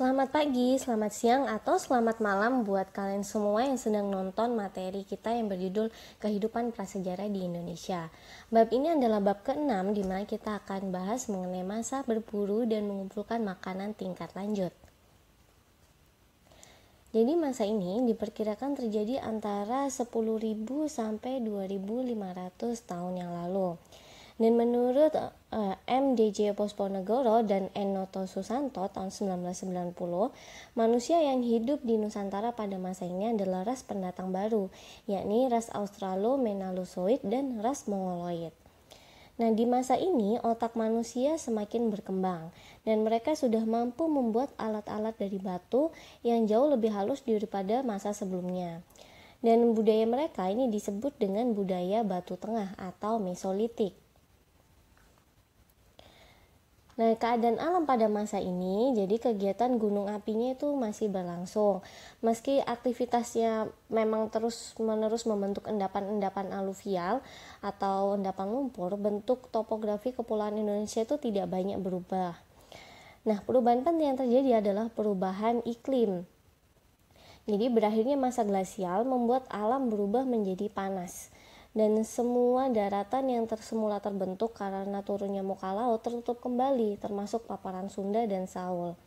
Selamat pagi, selamat siang, atau selamat malam buat kalian semua yang sedang nonton materi kita yang berjudul Kehidupan Prasejarah di Indonesia. Bab ini adalah bab ke-6 di mana kita akan bahas mengenai masa berburu dan mengumpulkan makanan tingkat lanjut. Jadi masa ini diperkirakan terjadi antara 10.000 sampai 2.500 tahun yang lalu. Dan menurut uh, eh, MDJ Posponegoro dan Enoto Susanto tahun 1990, manusia yang hidup di Nusantara pada masa ini adalah ras pendatang baru, yakni ras Australomenalusoid dan ras Mongoloid. Nah, di masa ini otak manusia semakin berkembang dan mereka sudah mampu membuat alat-alat dari batu yang jauh lebih halus daripada masa sebelumnya. Dan budaya mereka ini disebut dengan budaya batu tengah atau mesolitik. Nah, keadaan alam pada masa ini, jadi kegiatan gunung apinya itu masih berlangsung. Meski aktivitasnya memang terus-menerus membentuk endapan-endapan aluvial atau endapan lumpur, bentuk topografi kepulauan Indonesia itu tidak banyak berubah. Nah, perubahan penting yang terjadi adalah perubahan iklim. Jadi berakhirnya masa glasial membuat alam berubah menjadi panas dan semua daratan yang tersemula terbentuk karena turunnya muka laut tertutup kembali, termasuk paparan Sunda dan Saul.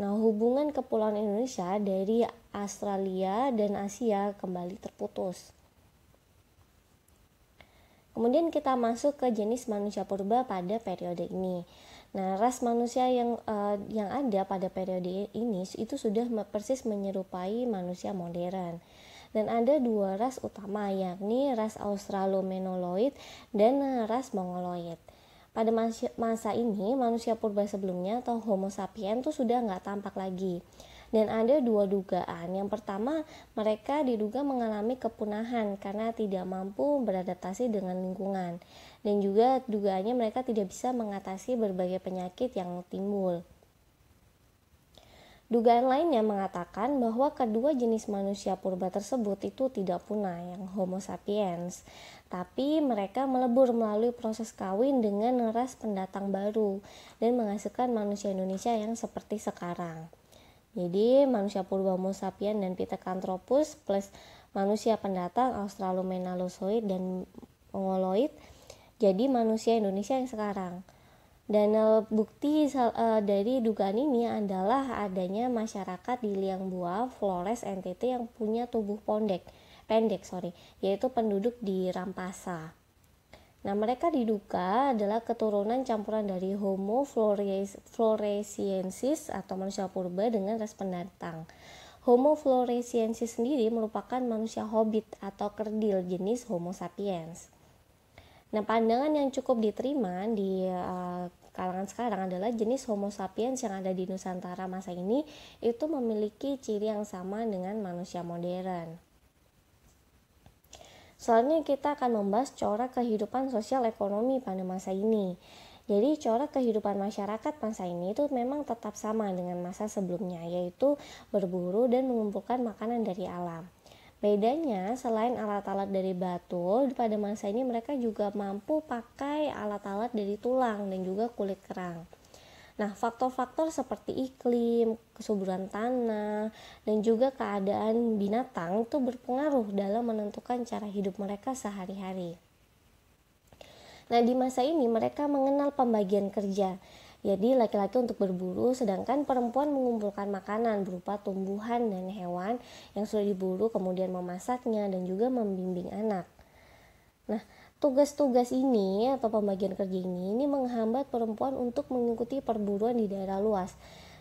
Nah, hubungan kepulauan Indonesia dari Australia dan Asia kembali terputus. Kemudian kita masuk ke jenis manusia purba pada periode ini. Nah, ras manusia yang uh, yang ada pada periode ini itu sudah persis menyerupai manusia modern dan ada dua ras utama yakni ras Australomenoloid dan ras Mongoloid. Pada masa ini manusia purba sebelumnya atau Homo sapiens itu sudah nggak tampak lagi. Dan ada dua dugaan. Yang pertama, mereka diduga mengalami kepunahan karena tidak mampu beradaptasi dengan lingkungan. Dan juga dugaannya mereka tidak bisa mengatasi berbagai penyakit yang timbul. Dugaan lainnya mengatakan bahwa kedua jenis manusia purba tersebut itu tidak punah yang Homo sapiens, tapi mereka melebur melalui proses kawin dengan ras pendatang baru dan menghasilkan manusia Indonesia yang seperti sekarang. Jadi manusia purba Homo sapiens dan Pithecanthropus plus manusia pendatang Australomenalosoid dan Mongoloid jadi manusia Indonesia yang sekarang. Dan eh, bukti eh, dari dugaan ini adalah adanya masyarakat di Liang Bua, Flores, NTT yang punya tubuh pendek, pendek, sorry, yaitu penduduk di Rampasa. Nah, mereka diduga adalah keturunan campuran dari Homo floresiensis atau manusia purba dengan ras pendatang. Homo floresiensis sendiri merupakan manusia hobbit atau kerdil jenis Homo sapiens. Nah, pandangan yang cukup diterima di uh, kalangan sekarang adalah jenis Homo sapiens yang ada di Nusantara masa ini itu memiliki ciri yang sama dengan manusia modern. Selanjutnya kita akan membahas corak kehidupan sosial ekonomi pada masa ini. Jadi corak kehidupan masyarakat masa ini itu memang tetap sama dengan masa sebelumnya yaitu berburu dan mengumpulkan makanan dari alam. Bedanya selain alat-alat dari batu, pada masa ini mereka juga mampu pakai alat-alat dari tulang dan juga kulit kerang. Nah, faktor-faktor seperti iklim, kesuburan tanah, dan juga keadaan binatang itu berpengaruh dalam menentukan cara hidup mereka sehari-hari. Nah, di masa ini mereka mengenal pembagian kerja. Jadi laki-laki untuk berburu sedangkan perempuan mengumpulkan makanan berupa tumbuhan dan hewan yang sudah diburu kemudian memasaknya dan juga membimbing anak. Nah, tugas-tugas ini atau pembagian kerja ini ini menghambat perempuan untuk mengikuti perburuan di daerah luas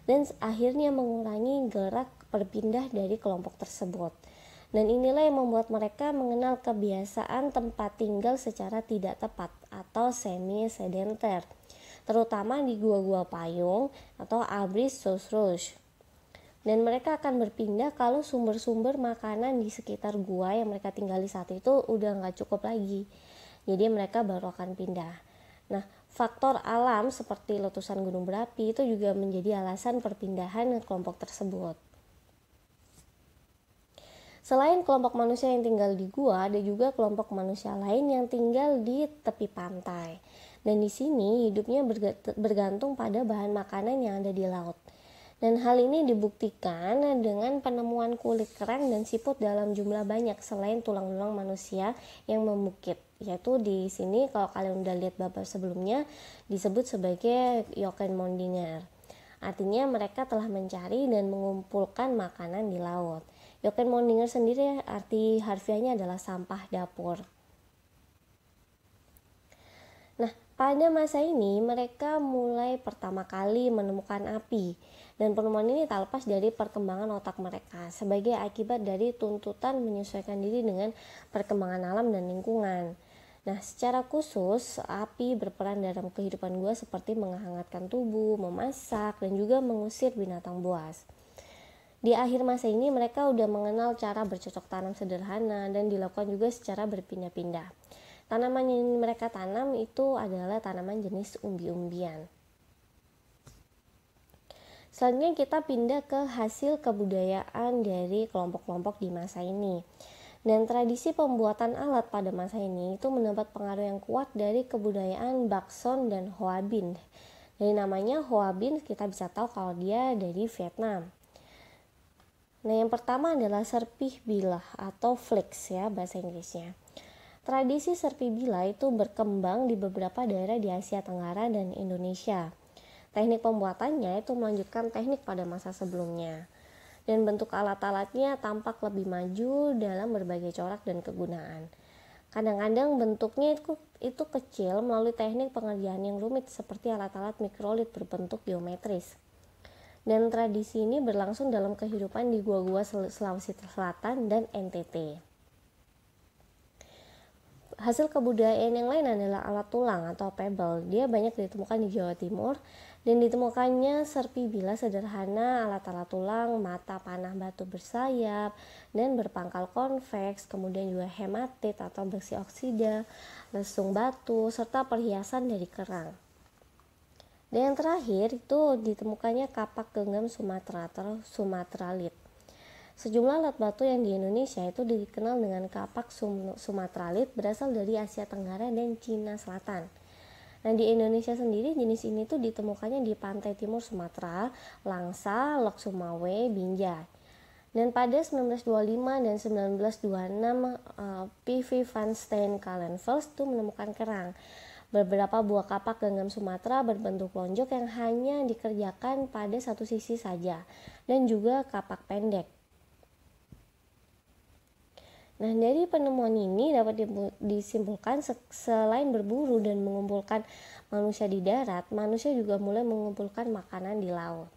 dan akhirnya mengurangi gerak berpindah dari kelompok tersebut. Dan inilah yang membuat mereka mengenal kebiasaan tempat tinggal secara tidak tepat atau semi sedenter terutama di gua-gua payung atau abris sosrush. Dan mereka akan berpindah kalau sumber-sumber makanan di sekitar gua yang mereka tinggali saat itu udah nggak cukup lagi. Jadi mereka baru akan pindah. Nah, faktor alam seperti letusan gunung berapi itu juga menjadi alasan perpindahan kelompok tersebut. Selain kelompok manusia yang tinggal di gua, ada juga kelompok manusia lain yang tinggal di tepi pantai. Dan di sini hidupnya bergantung pada bahan makanan yang ada di laut. Dan hal ini dibuktikan dengan penemuan kulit kerang dan siput dalam jumlah banyak selain tulang-tulang manusia yang memukit. Yaitu di sini kalau kalian udah lihat bapak sebelumnya disebut sebagai Yoken Mondinger. Artinya mereka telah mencari dan mengumpulkan makanan di laut. Yoken Mondinger sendiri arti harfiahnya adalah sampah dapur. Pada masa ini, mereka mulai pertama kali menemukan api, dan penemuan ini tak lepas dari perkembangan otak mereka sebagai akibat dari tuntutan menyesuaikan diri dengan perkembangan alam dan lingkungan. Nah, secara khusus, api berperan dalam kehidupan gue seperti menghangatkan tubuh, memasak, dan juga mengusir binatang buas. Di akhir masa ini, mereka udah mengenal cara bercocok tanam sederhana dan dilakukan juga secara berpindah-pindah. Tanaman yang mereka tanam itu adalah tanaman jenis umbi-umbian. Selanjutnya kita pindah ke hasil kebudayaan dari kelompok-kelompok di masa ini. Dan tradisi pembuatan alat pada masa ini itu mendapat pengaruh yang kuat dari kebudayaan Bakson dan Hoabin. Dari namanya Hoabin kita bisa tahu kalau dia dari Vietnam. Nah, yang pertama adalah serpih bilah atau flex ya bahasa Inggrisnya. Tradisi serpi bila itu berkembang di beberapa daerah di Asia Tenggara dan Indonesia. Teknik pembuatannya itu melanjutkan teknik pada masa sebelumnya. Dan bentuk alat-alatnya tampak lebih maju dalam berbagai corak dan kegunaan. Kadang-kadang bentuknya itu, itu kecil melalui teknik pengerjaan yang rumit seperti alat-alat mikrolit berbentuk geometris. Dan tradisi ini berlangsung dalam kehidupan di gua-gua Sulawesi Selatan dan NTT hasil kebudayaan yang lain adalah alat tulang atau pebble. Dia banyak ditemukan di Jawa Timur dan ditemukannya serpi bila sederhana, alat-alat tulang, mata panah batu bersayap dan berpangkal konveks, kemudian juga hematit atau besi oksida, lesung batu, serta perhiasan dari kerang. Dan yang terakhir itu ditemukannya kapak genggam Sumatera atau Sumatralit. Sejumlah alat batu yang di Indonesia itu dikenal dengan kapak sum sumatralit berasal dari Asia Tenggara dan Cina Selatan. Nah di Indonesia sendiri jenis ini tuh ditemukannya di pantai timur Sumatera, Langsa, Lok Sumawe, Binjai. Dan pada 1925 dan 1926 uh, P.V. van Steen Kalenfels tuh menemukan kerang. Beberapa buah kapak genggam Sumatera berbentuk lonjok yang hanya dikerjakan pada satu sisi saja dan juga kapak pendek. Nah, dari penemuan ini dapat disimpulkan selain berburu dan mengumpulkan manusia di darat, manusia juga mulai mengumpulkan makanan di laut.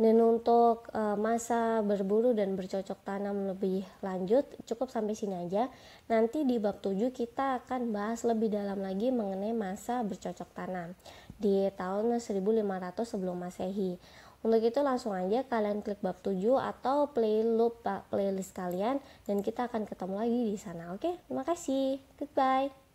Dan untuk eh, masa berburu dan bercocok tanam lebih lanjut, cukup sampai sini aja. Nanti di bab 7 kita akan bahas lebih dalam lagi mengenai masa bercocok tanam di tahun 1500 sebelum Masehi. Untuk itu langsung aja kalian klik bab 7 atau play loop playlist kalian dan kita akan ketemu lagi di sana. Oke, terima kasih. Goodbye.